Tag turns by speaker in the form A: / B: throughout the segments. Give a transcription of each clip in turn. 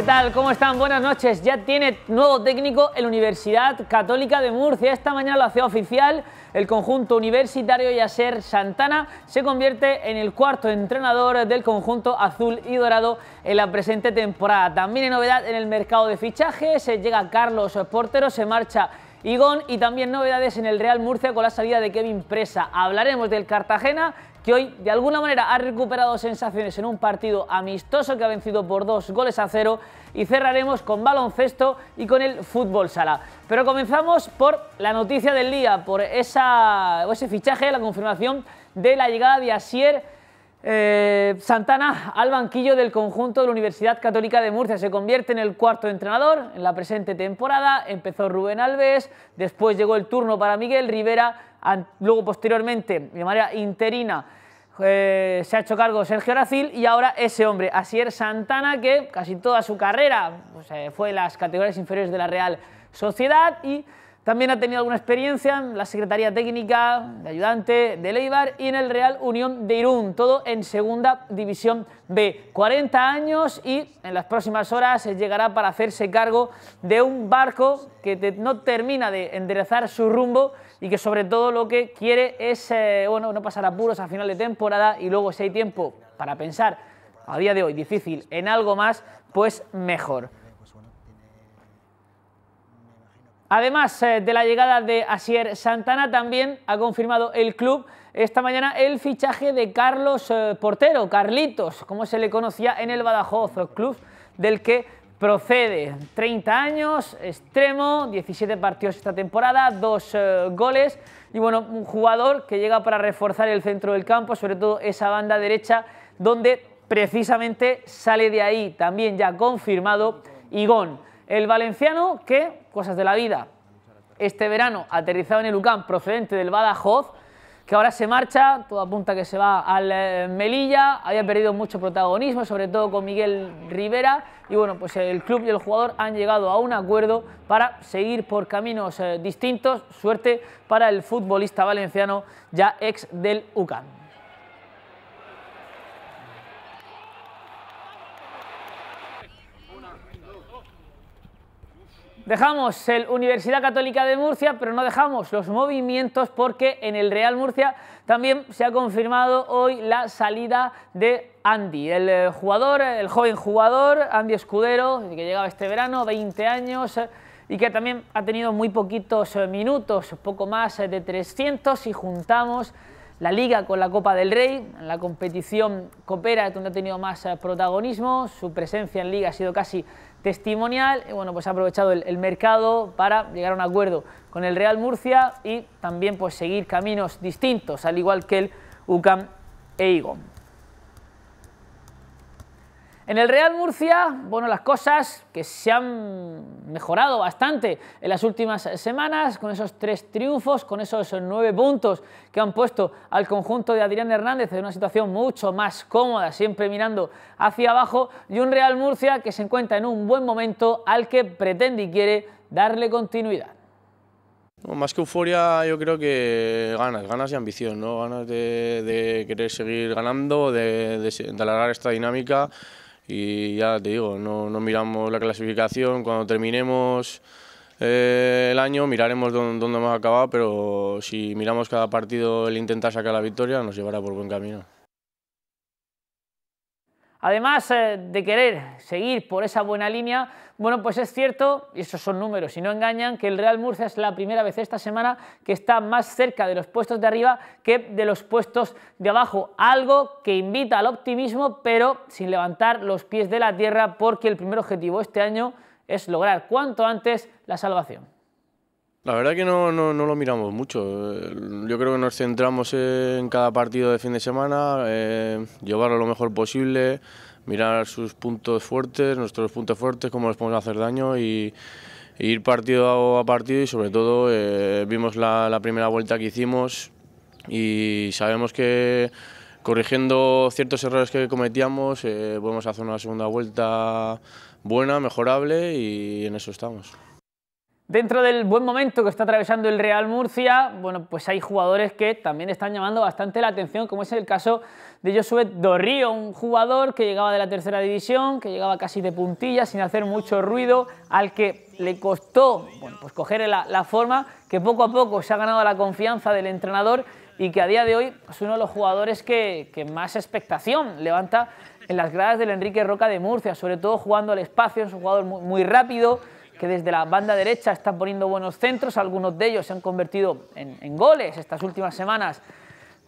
A: ¿Qué tal? ¿Cómo están? Buenas noches. Ya tiene nuevo técnico en la Universidad Católica de Murcia. Esta mañana lo hacía oficial. El conjunto universitario ser Santana se convierte en el cuarto entrenador del conjunto azul y dorado en la presente temporada. También hay novedad en el mercado de fichajes. Llega Carlos Portero, se marcha Igón y también novedades en el Real Murcia con la salida de Kevin Presa. Hablaremos del Cartagena que hoy de alguna manera ha recuperado sensaciones en un partido amistoso que ha vencido por dos goles a cero y cerraremos con baloncesto y con el fútbol sala. Pero comenzamos por la noticia del día, por esa, ese fichaje, la confirmación de la llegada de Asier eh, Santana al banquillo del conjunto de la Universidad Católica de Murcia. Se convierte en el cuarto entrenador en la presente temporada. Empezó Rubén Alves, después llegó el turno para Miguel Rivera Luego, posteriormente, de manera interina, eh, se ha hecho cargo Sergio Aracil y ahora ese hombre, Asier Santana, que casi toda su carrera pues, eh, fue en las categorías inferiores de la Real Sociedad y también ha tenido alguna experiencia en la Secretaría Técnica de Ayudante de Leibar y en el Real Unión de Irún, todo en Segunda División B. 40 años y en las próximas horas llegará para hacerse cargo de un barco que no termina de enderezar su rumbo y que sobre todo lo que quiere es eh, bueno, no pasar apuros a final de temporada y luego si hay tiempo para pensar a día de hoy difícil en algo más, pues mejor. Además eh, de la llegada de Asier Santana, también ha confirmado el club esta mañana el fichaje de Carlos eh, Portero, Carlitos, como se le conocía en el Badajoz, club del que procede. 30 años, extremo, 17 partidos esta temporada, dos eh, goles. Y bueno, un jugador que llega para reforzar el centro del campo, sobre todo esa banda derecha, donde precisamente sale de ahí, también ya confirmado, Igón. El valenciano que, cosas de la vida, este verano aterrizado en el UCAM procedente del Badajoz, que ahora se marcha, todo apunta que se va al eh, Melilla, había perdido mucho protagonismo, sobre todo con Miguel Rivera, y bueno, pues el club y el jugador han llegado a un acuerdo para seguir por caminos eh, distintos, suerte para el futbolista valenciano ya ex del UCAM. Dejamos el Universidad Católica de Murcia, pero no dejamos los movimientos porque en el Real Murcia también se ha confirmado hoy la salida de Andy, el eh, jugador, eh, el joven jugador, Andy Escudero, que llegaba este verano, 20 años eh, y que también ha tenido muy poquitos minutos, poco más de 300 y juntamos la Liga con la Copa del Rey, la competición Copera, donde ha tenido más protagonismo, su presencia en Liga ha sido casi testimonial, bueno, pues ha aprovechado el, mercado para llegar a un acuerdo con el Real Murcia y también pues seguir caminos distintos, al igual que el UCAM e IGOM. En el Real Murcia, bueno, las cosas que se han mejorado bastante en las últimas semanas, con esos tres triunfos, con esos nueve puntos que han puesto al conjunto de Adrián Hernández en una situación mucho más cómoda, siempre mirando hacia abajo, y un Real Murcia que se encuentra en un buen momento al que pretende y quiere darle continuidad.
B: más que euforia, yo creo que ganas, ganas y ambición, ¿no? ganas de, querer seguir ganando, de, de, de alargar esta dinámica y ya te digo, no, miramos la clasificación, cuando terminemos eh, el año miraremos dónde, dónde hemos acabado, pero si miramos cada partido el intentar sacar la victoria nos llevará por buen camino.
A: Además eh, de querer seguir por esa buena línea, bueno, pues es cierto, y esos son números y no engañan, que el Real Murcia es la primera vez esta semana que está más cerca de los puestos de arriba que de los puestos de abajo, algo que invita al optimismo, pero sin levantar los pies de la tierra, porque el primer objetivo este año es lograr cuanto antes la salvación.
B: La verdad que no, lo miramos mucho. Eh, yo creo que nos centramos en cada partido de fin de semana, eh, llevarlo lo mejor posible, mirar sus puntos fuertes, nuestros puntos fuertes, cómo les podemos hacer daño y, ir partido a partido y sobre todo eh, vimos la, primera vuelta que hicimos y sabemos que corrigiendo ciertos errores que cometíamos, podemos hacer una segunda vuelta buena, mejorable y en eso estamos.
A: Dentro del buen momento que está atravesando el Real Murcia, bueno, pues hay jugadores que también están llamando bastante la atención, como es el caso de Josué Dorrío, un jugador que llegaba de la tercera división, que llegaba casi de puntilla, sin hacer mucho ruido, al que le costó pues coger la, forma, que poco a poco se ha ganado la confianza del entrenador y que a día de hoy es uno de los jugadores que, más expectación levanta en las gradas del Enrique Roca de Murcia, sobre todo jugando al espacio, es un jugador muy, muy rápido, que desde la banda derecha están poniendo buenos centros, algunos de ellos se han convertido en, goles estas últimas semanas.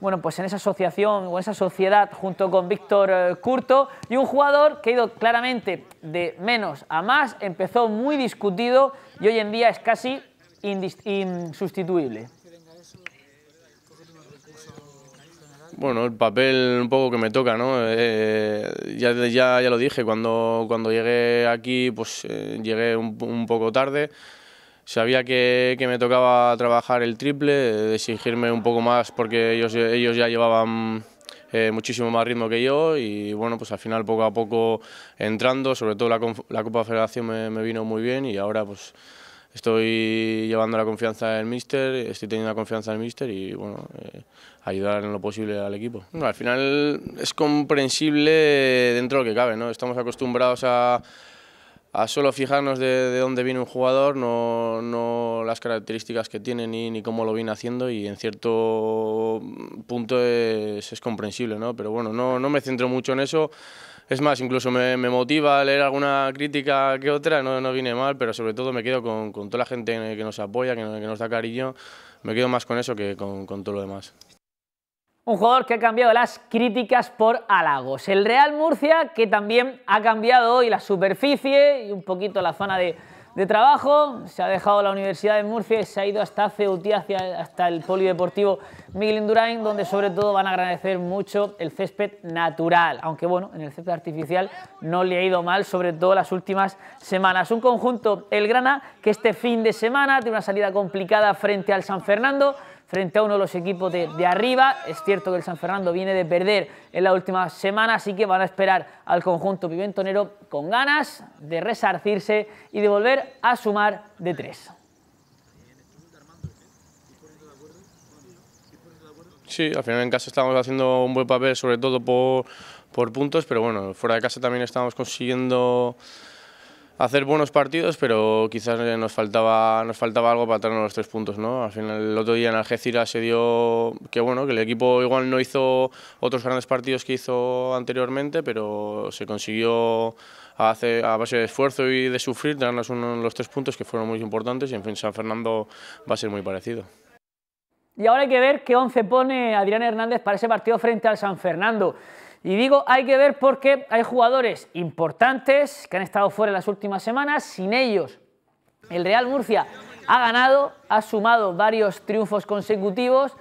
A: Bueno, pues en esa asociación o en esa sociedad junto con Víctor eh, Curto y un jugador que ha ido claramente de menos a más, empezó muy discutido y hoy en día es casi insustituible.
B: Bueno, el papel un poco que me toca, ¿no? Eh, ya, ya, ya, lo dije, cuando, cuando llegué aquí, pues eh, llegué un, poco tarde. Sabía que, que, me tocaba trabajar el triple, eh, exigirme un poco más porque ellos, ellos ya llevaban muchísimo más ritmo que yo y bueno, pues al final poco a poco entrando, sobre todo la, la Copa Federación me, vino muy bien y ahora pues estoy llevando la confianza del míster, estoy teniendo la confianza del míster y bueno, ayudar en lo posible al equipo. al final es comprensible dentro de lo que cabe, ¿no? Estamos acostumbrados a, a solo fijarnos de, dónde viene un jugador, no, no las características que tiene ni, ni, cómo lo viene haciendo y en cierto punto es, comprensible, ¿no? Pero bueno, no, no, me centro mucho en eso. Es más, incluso me, motiva a leer alguna crítica que otra, no, no viene mal, pero sobre todo me quedo con, toda la gente que nos apoya, que, nos da cariño, me quedo más con eso que con, con todo lo demás.
A: Un jugador que ha cambiado las críticas por halagos. El Real Murcia, que también ha cambiado hoy la superficie y un poquito la zona de, trabajo. Se ha dejado la Universidad de Murcia y se ha ido hasta Ceutí, hasta el Polideportivo Miguel Indurain, donde sobre todo van a agradecer mucho el césped natural. Aunque bueno, en el césped artificial no le ha ido mal, sobre todo las últimas semanas. Un conjunto, el Grana, que este fin de semana tiene una salida complicada frente al San Fernando frente a uno de los equipos de, de, arriba. Es cierto que el San Fernando viene de perder en la última semana, así que van a esperar al conjunto pimentonero con ganas de resarcirse y de volver a sumar de tres.
B: Sí, al final en casa estamos haciendo un buen papel, sobre todo por, por puntos, pero bueno, fuera de casa también estamos consiguiendo hacer buenos partidos, pero quizás eh, nos faltaba, nos faltaba algo para tener los tres puntos, ¿no? Al final el otro día en Algeciras se dio que bueno, que el equipo igual no hizo otros grandes partidos que hizo anteriormente, pero se consiguió a, hacer, a base de esfuerzo y de sufrir traernos los tres puntos que fueron muy importantes y en fin San Fernando va a ser muy parecido.
A: Y ahora hay que ver qué once pone Adrián Hernández para ese partido frente al San Fernando. Y digo, hay que ver porque hay jugadores importantes que han estado fuera las últimas semanas. Sin ellos, el Real Murcia ha ganado, ha sumado varios triunfos consecutivos.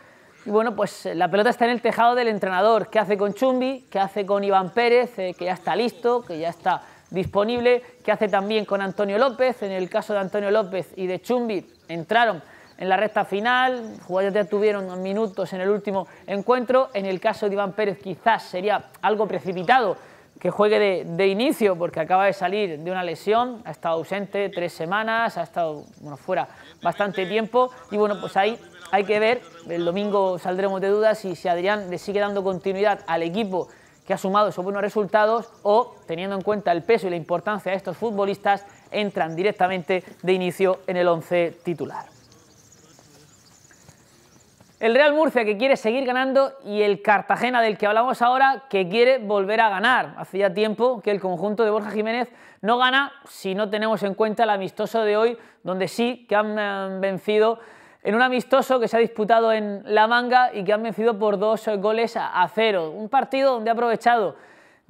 A: Y bueno, pues eh, la pelota está en el tejado del entrenador. ¿Qué hace con Chumbi? ¿Qué hace con Iván Pérez? Eh, que ya está listo, que ya está disponible. ¿Qué hace también con Antonio López? En el caso de Antonio López y de Chumbi entraron en la recta final, jugadores ya tuvieron minutos en el último encuentro, en el caso de Iván Pérez quizás sería algo precipitado que juegue de, inicio porque acaba de salir de una lesión, ha estado ausente tres semanas, ha estado bueno, fuera bastante tiempo y bueno, pues ahí hay que ver, el domingo saldremos de dudas si Adrián le sigue dando continuidad al equipo que ha sumado esos buenos resultados o, teniendo en cuenta el peso y la importancia de estos futbolistas, entran directamente de inicio en el 11 titular. El Real Murcia que quiere seguir ganando y el Cartagena del que hablamos ahora que quiere volver a ganar. Hacía tiempo que el conjunto de Borja Jiménez no gana si no tenemos en cuenta el amistoso de hoy, donde sí que han, eh, vencido en un amistoso que se ha disputado en La Manga y que han vencido por dos goles a cero. Un partido donde ha aprovechado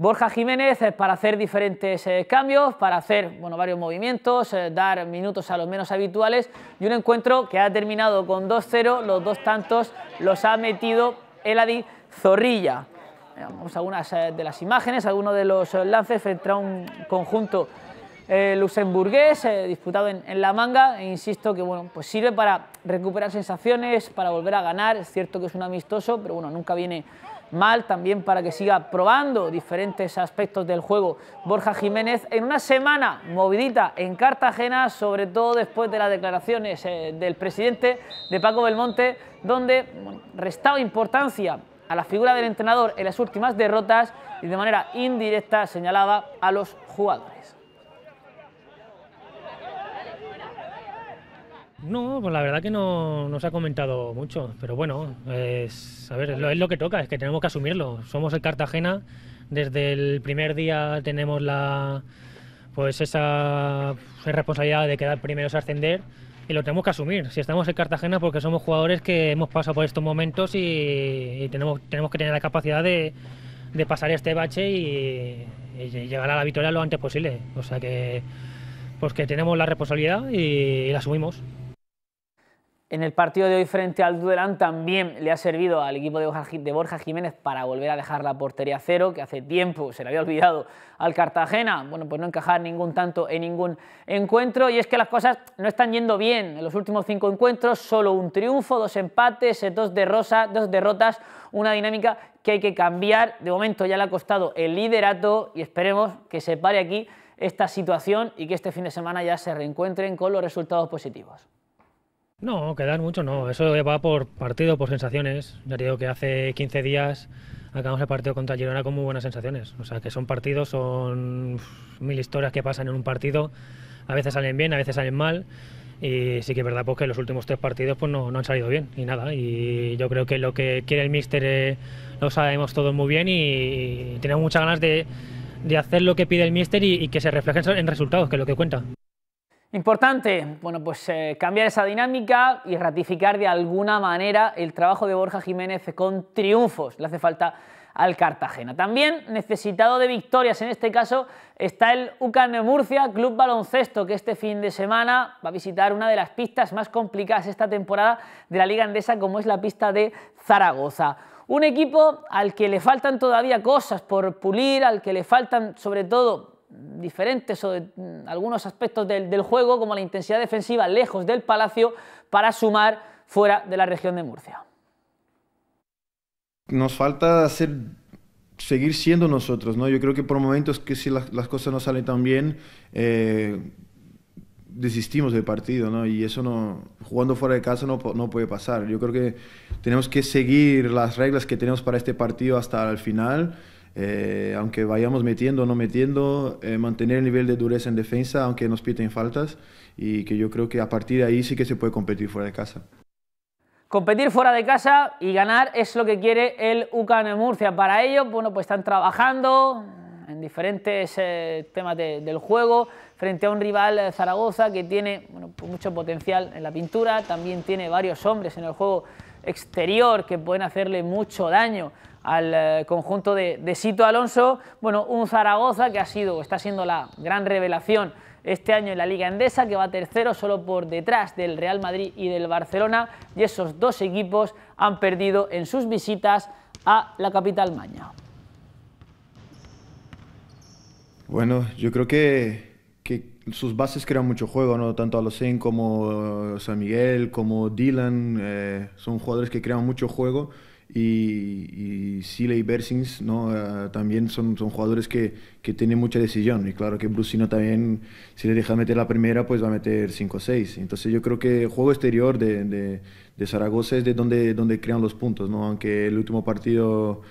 A: Borja Jiménez eh, para hacer diferentes eh, cambios, para hacer bueno, varios movimientos, eh, dar minutos a los menos habituales y un encuentro que ha terminado con 2-0, los dos tantos los ha metido Eladi Zorrilla. Vamos a algunas de las imágenes, algunos de los lances entra un conjunto luxemburgués disputado en, la manga e insisto que bueno, pues sirve para recuperar sensaciones, para volver a ganar, es cierto que es un amistoso, pero bueno, nunca viene mal también para que siga probando diferentes aspectos del juego. Borja Jiménez en una semana movidita en Cartagena, sobre todo después de las declaraciones eh, del presidente de Paco Belmonte, donde restaba importancia a la figura del entrenador en las últimas derrotas y de manera indirecta señalaba a los jugadores.
C: No, pues la verdad que no, se ha comentado mucho, pero bueno, es, a ver, es lo, que toca, es que tenemos que asumirlo. Somos el Cartagena, desde el primer día tenemos la pues esa, responsabilidad de quedar primeros a ascender y lo tenemos que asumir. Si estamos en Cartagena, porque somos jugadores que hemos pasado por estos momentos y, tenemos, tenemos que tener la capacidad de, pasar este bache y, llegar a la victoria lo antes posible. O sea que, pues que tenemos la responsabilidad y la asumimos.
A: En el partido de hoy frente al Dudelán también le ha servido al equipo de Borja Jiménez para volver a dejar la portería cero, que hace tiempo se le había olvidado al Cartagena. Bueno, pues no encajar ningún tanto en ningún encuentro. Y es que las cosas no están yendo bien. En los últimos cinco encuentros, solo un triunfo, dos empates, eh, dos, dos derrotas, una dinámica que hay que cambiar. De momento ya le ha costado el liderato y esperemos que se pare aquí esta situación y que este fin de semana ya se reencuentren con los resultados positivos.
C: No, quedar mucho no. Eso va por partido, por sensaciones. Ya te digo que hace 15 días acabamos el partido contra Girona con muy buenas sensaciones. O sea, que son partidos, son mil historias que pasan en un partido. A veces salen bien, a veces salen mal. Y sí que es verdad porque que los últimos tres partidos pues, no, han salido bien y nada. Y yo creo que lo que quiere el míster eh, lo sabemos todos muy bien y, tenemos muchas ganas de, hacer lo que pide el míster y, y que se refleje en resultados, que es lo que cuenta.
A: Importante, bueno, pues eh, cambiar esa dinámica y ratificar de alguna manera el trabajo de Borja Jiménez con triunfos. Le hace falta al Cartagena. También necesitado de victorias, en este caso está el UCAN Murcia Club Baloncesto, que este fin de semana va a visitar una de las pistas más complicadas esta temporada de la Liga Andesa, como es la pista de Zaragoza. Un equipo al que le faltan todavía cosas por pulir, al que le faltan sobre todo diferentes o de mm, algunos aspectos del, del juego, como la intensidad defensiva lejos del Palacio, para sumar fuera de la región de Murcia.
D: Nos falta hacer seguir siendo nosotros, ¿no? Yo creo que por momentos que si las, las cosas no salen tan bien, eh, desistimos del partido, ¿no? Y eso no, jugando fuera de casa no, no, puede pasar. Yo creo que tenemos que seguir las reglas que tenemos para este partido hasta el final eh, aunque vayamos metiendo o no metiendo, eh, mantener el nivel de dureza en defensa, aunque nos piten faltas, y que yo creo que a partir de ahí sí que se puede competir fuera de casa.
A: Competir fuera de casa y ganar es lo que quiere el UCAN Murcia. Para ello, bueno, pues están trabajando en diferentes eh, temas del juego frente a un rival Zaragoza que tiene pues mucho potencial en la pintura, también tiene varios hombres en el juego exterior que pueden hacerle mucho daño al eh, conjunto de, Sito Alonso. Bueno, un Zaragoza que ha sido, está siendo la gran revelación este año en la Liga Endesa, que va tercero solo por detrás del Real Madrid y del Barcelona. Y esos dos equipos han perdido en sus visitas a la capital Maña.
D: Bueno, yo creo que sus bases crean mucho juego, ¿no? Tanto Alocen como eh, San Miguel, como Dylan, eh, son jugadores que crean mucho juego. Y, y Sile y ¿no? Eh, también son, son jugadores que, tienen mucha decisión. Y claro que Brusino también, si le deja meter la primera, pues va a meter 5 o 6. Entonces yo creo que el juego exterior de, de, Zaragoza es de donde, donde crean los puntos, ¿no? Aunque el último partido...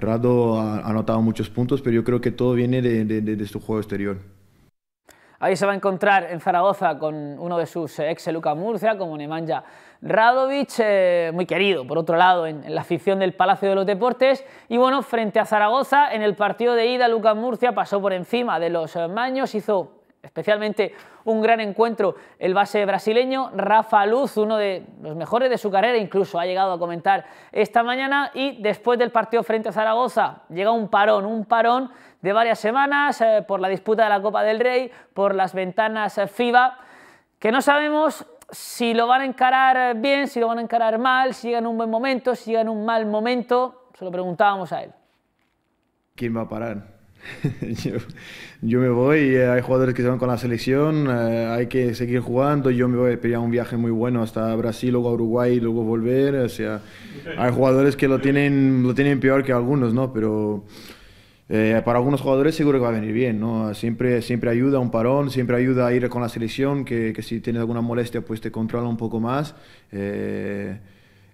D: Rado ha anotado muchos puntos, pero yo creo que todo viene de, su juego exterior.
A: Ahí se va a encontrar en Zaragoza con uno de sus eh, ex Luca Murcia, como Nemanja Radovic, eh, muy querido por otro lado en, la afición del Palacio de los Deportes. Y bueno, frente a Zaragoza, en el partido de ida, Luca Murcia pasó por encima de los eh, maños, hizo Especialmente un gran encuentro el base brasileño Rafa Luz, uno de los mejores de su carrera, incluso ha llegado a comentar esta mañana. Y después del partido frente a Zaragoza llega un parón, un parón de varias semanas eh, por la disputa de la Copa del Rey, por las ventanas eh, FIBA, que no sabemos si lo van a encarar eh, bien, si lo van a encarar mal, si llegan en un buen momento, si llegan en un mal momento. Se lo preguntábamos a él.
D: ¿Quién va a parar? yo, yo, me voy, eh, hay jugadores que se van con la selección, eh, hay que seguir jugando, yo me voy, a un viaje muy bueno hasta Brasil, luego a Uruguay, luego volver, o sea, hay jugadores que lo tienen, lo tienen peor que algunos, ¿no? Pero eh, para algunos jugadores seguro que va a venir bien, ¿no? Siempre, siempre ayuda un parón, siempre ayuda a ir con la selección, que, que si tienes alguna molestia pues te controla un poco más.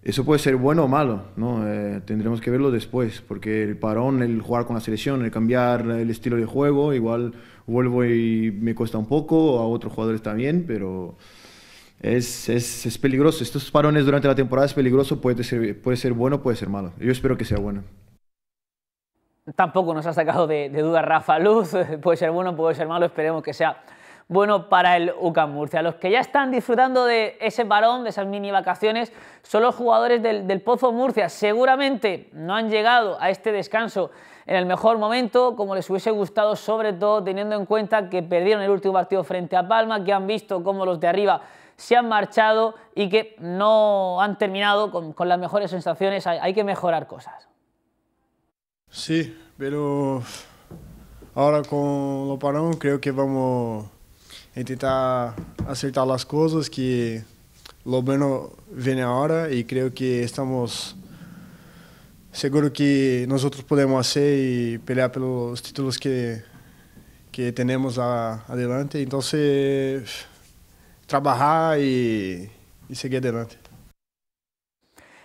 D: Eso puede ser bueno o malo, ¿no? Eh, tendremos que verlo después, porque el parón, el jugar con la selección, el cambiar el estilo de juego, igual vuelvo y me cuesta un poco, a otros jugadores también, pero es, peligroso. Estos parones durante la temporada es peligroso, puede ser, puede ser bueno, puede ser malo. Yo espero que sea bueno.
A: Tampoco nos ha sacado de, de duda Rafa Luz, puede ser bueno, puede ser malo, esperemos que sea bueno para el UCAM Murcia. Los que ya están disfrutando de ese parón, de esas mini vacaciones, son los jugadores del, Pozo Murcia. Seguramente no han llegado a este descanso en el mejor momento, como les hubiese gustado, sobre todo teniendo en cuenta que perdieron el último partido frente a Palma, que han visto cómo los de arriba se han marchado y que no han terminado con, las mejores sensaciones. Hay, hay, que mejorar cosas.
E: Sí, pero ahora con lo parón creo que vamos em tentar acertar as coisas que o vem vem agora e creio que estamos seguro que nós outros podemos fazer e pelear pelos títulos que que temos adiante. Então, se trabalhar e, e seguir adiante.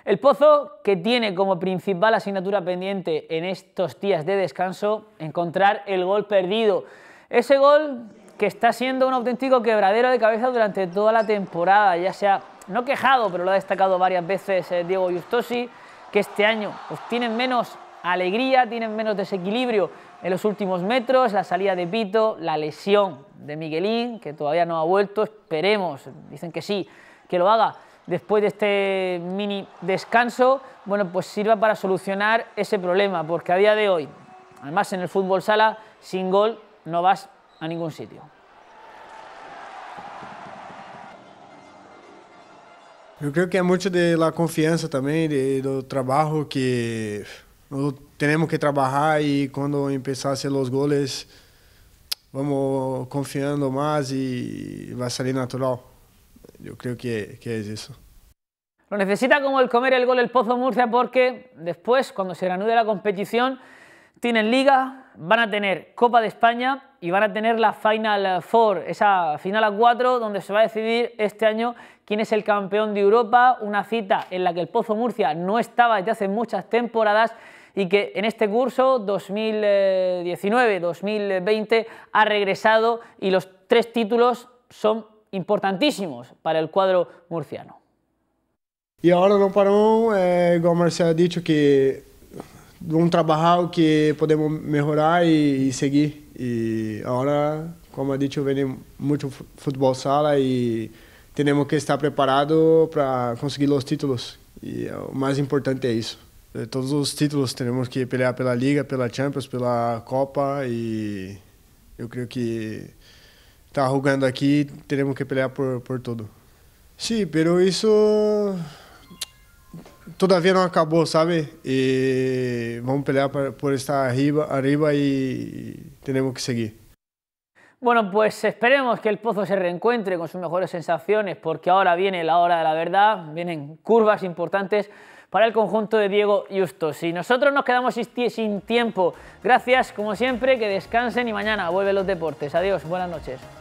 A: El Pozo, que tiene como principal asignatura pendiente en estos días de descanso encontrar el gol perdido. Ese gol que está siendo un auténtico quebradero de cabeza durante toda la temporada, ya sea, no quejado, pero lo ha destacado varias veces eh, Diego Justosi, que este año pues, tienen menos alegría, tienen menos desequilibrio en los últimos metros, la salida de Pito, la lesión de Miguelín, que todavía no ha vuelto, esperemos, dicen que sí, que lo haga después de este mini descanso, bueno, pues sirva para solucionar ese problema, porque a día de hoy, además en el fútbol sala, sin gol no vas a ningún sitio.
E: Eu creio que é muito da confiança também, de, do trabalho que temos que trabalhar e quando começar a fazer os goles, vamos confiando mais e vai sair natural. Eu creio que, que é isso.
A: Lo necesita como el comer el gol el Pozo Murcia porque después, cuando se reanude la competición, Tienen liga, van a tener Copa de España y van a tener la Final Four, esa final a cuatro donde se va a decidir este año quién es el campeón de Europa, una cita en la que el Pozo Murcia no estaba desde hace muchas temporadas y que en este curso 2019-2020 ha regresado y los tres títulos son importantísimos para el cuadro murciano.
E: Y ahora no paramos, eh, como se ha dicho, que vamos trabalhar o que podemos melhorar e, e seguir. E agora, como eu disse, venho muito futebol sala e temos que estar preparado para conseguir os títulos. E é o mais importante é isso. Todos os títulos temos que pelear pela Liga, pela Champions, pela Copa e eu creio que está jogando aqui, teremos que pelear por, por tudo. Sim, sí, pero isso todavía no acabó, ¿sabe? Y vamos a pelear por estar arriba, arriba y tenemos que seguir.
A: Bueno, pues esperemos que el Pozo se reencuentre con sus mejores sensaciones, porque ahora viene la hora de la verdad, vienen curvas importantes para el conjunto de Diego Justos. Y nosotros nos quedamos sin tiempo. Gracias, como siempre, que descansen y mañana vuelven los deportes. Adiós, buenas noches.